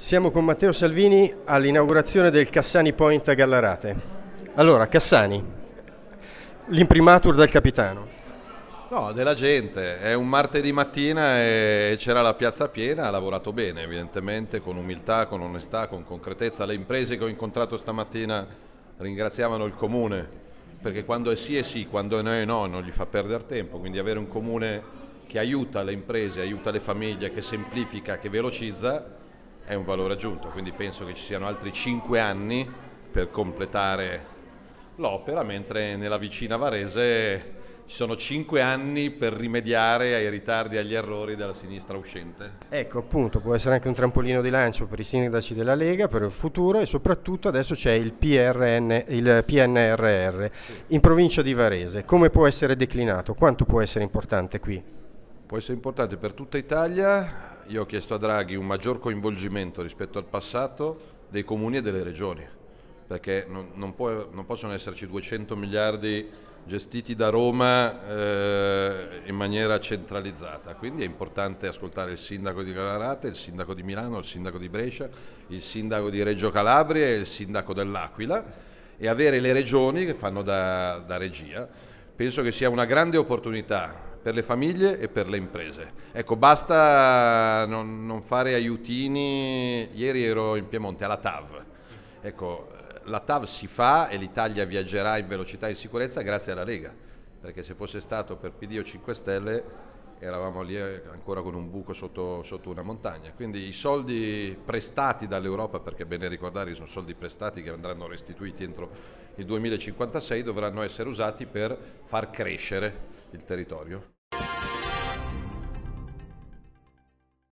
Siamo con Matteo Salvini all'inaugurazione del Cassani Point a Gallarate. Allora, Cassani, l'imprimatur del capitano. No, della gente. È un martedì mattina e c'era la piazza piena, ha lavorato bene, evidentemente, con umiltà, con onestà, con concretezza. Le imprese che ho incontrato stamattina ringraziavano il comune, perché quando è sì è sì, quando è no è no, non gli fa perdere tempo. Quindi avere un comune che aiuta le imprese, aiuta le famiglie, che semplifica, che velocizza è un valore aggiunto, quindi penso che ci siano altri 5 anni per completare l'opera, mentre nella vicina Varese ci sono cinque anni per rimediare ai ritardi e agli errori della sinistra uscente. Ecco, appunto, può essere anche un trampolino di lancio per i sindaci della Lega, per il futuro e soprattutto adesso c'è il, PRN, il PNRR in provincia di Varese. Come può essere declinato? Quanto può essere importante qui? Può essere importante per tutta Italia, io ho chiesto a Draghi un maggior coinvolgimento rispetto al passato dei comuni e delle regioni, perché non, non, può, non possono esserci 200 miliardi gestiti da Roma eh, in maniera centralizzata, quindi è importante ascoltare il sindaco di Granarate, il sindaco di Milano, il sindaco di Brescia, il sindaco di Reggio Calabria e il sindaco dell'Aquila e avere le regioni che fanno da, da regia. Penso che sia una grande opportunità per le famiglie e per le imprese. Ecco, basta non, non fare aiutini. Ieri ero in Piemonte alla TAV. Ecco, la TAV si fa e l'Italia viaggerà in velocità e in sicurezza grazie alla Lega, perché se fosse stato per PD o 5 Stelle eravamo lì eh, ancora con un buco sotto, sotto una montagna. Quindi i soldi prestati dall'Europa, perché è bene ricordare che sono soldi prestati che andranno restituiti entro il 2056, dovranno essere usati per far crescere il territorio.